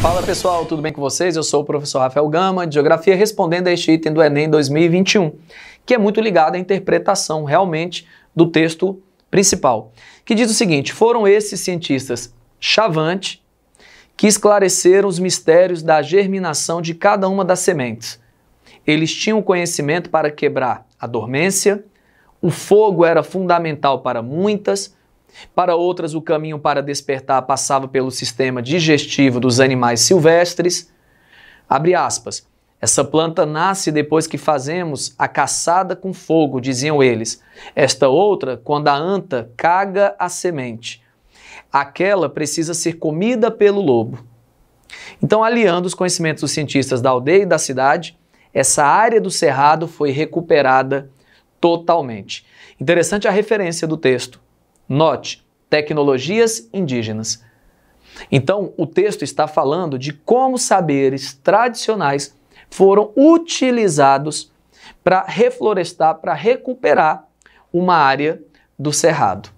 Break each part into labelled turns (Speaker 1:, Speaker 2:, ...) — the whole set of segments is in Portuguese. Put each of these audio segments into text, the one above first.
Speaker 1: Fala pessoal, tudo bem com vocês? Eu sou o professor Rafael Gama, de Geografia, respondendo a este item do Enem 2021, que é muito ligado à interpretação realmente do texto principal, que diz o seguinte: foram esses cientistas Chavante que esclareceram os mistérios da germinação de cada uma das sementes. Eles tinham conhecimento para quebrar a dormência, o fogo era fundamental para muitas, para outras, o caminho para despertar passava pelo sistema digestivo dos animais silvestres. Abre aspas. Essa planta nasce depois que fazemos a caçada com fogo, diziam eles. Esta outra, quando a anta caga a semente. Aquela precisa ser comida pelo lobo. Então, aliando os conhecimentos dos cientistas da aldeia e da cidade, essa área do cerrado foi recuperada totalmente. Interessante a referência do texto Note, tecnologias indígenas. Então, o texto está falando de como saberes tradicionais foram utilizados para reflorestar, para recuperar uma área do cerrado.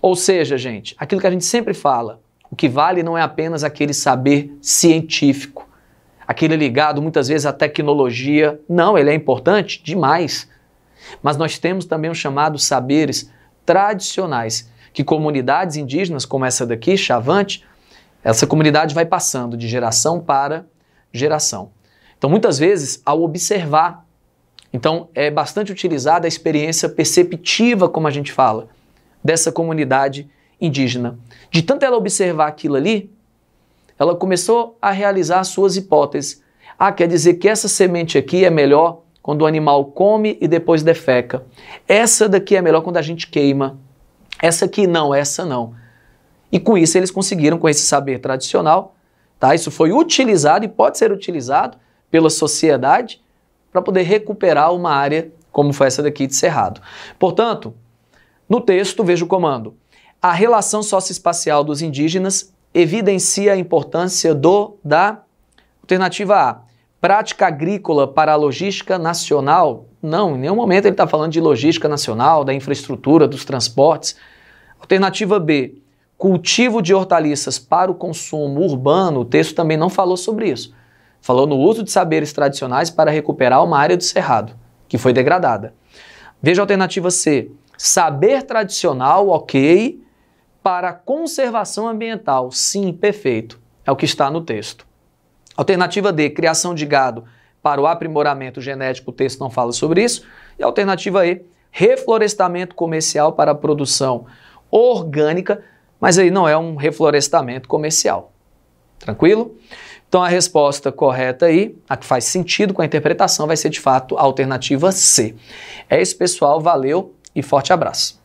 Speaker 1: Ou seja, gente, aquilo que a gente sempre fala, o que vale não é apenas aquele saber científico, aquele ligado muitas vezes à tecnologia. Não, ele é importante demais. Mas nós temos também os chamados saberes tradicionais que comunidades indígenas, como essa daqui, Chavante, essa comunidade vai passando de geração para geração. Então, muitas vezes, ao observar, então é bastante utilizada a experiência perceptiva, como a gente fala, dessa comunidade indígena. De tanto ela observar aquilo ali, ela começou a realizar suas hipóteses. Ah, quer dizer que essa semente aqui é melhor quando o animal come e depois defeca. Essa daqui é melhor quando a gente queima. Essa aqui não, essa não. E com isso eles conseguiram, com esse saber tradicional, tá? isso foi utilizado e pode ser utilizado pela sociedade para poder recuperar uma área como foi essa daqui de Cerrado. Portanto, no texto, veja o comando. A relação socioespacial dos indígenas evidencia a importância do, da alternativa A prática agrícola para a logística nacional? Não, em nenhum momento ele está falando de logística nacional, da infraestrutura, dos transportes. Alternativa B, cultivo de hortaliças para o consumo urbano, o texto também não falou sobre isso. Falou no uso de saberes tradicionais para recuperar uma área do cerrado, que foi degradada. Veja a alternativa C, saber tradicional, ok, para conservação ambiental, sim, perfeito. É o que está no texto. Alternativa D, criação de gado para o aprimoramento genético, o texto não fala sobre isso. E alternativa E, reflorestamento comercial para a produção orgânica, mas aí não é um reflorestamento comercial. Tranquilo? Então a resposta correta aí, a que faz sentido com a interpretação, vai ser de fato a alternativa C. É isso, pessoal. Valeu e forte abraço.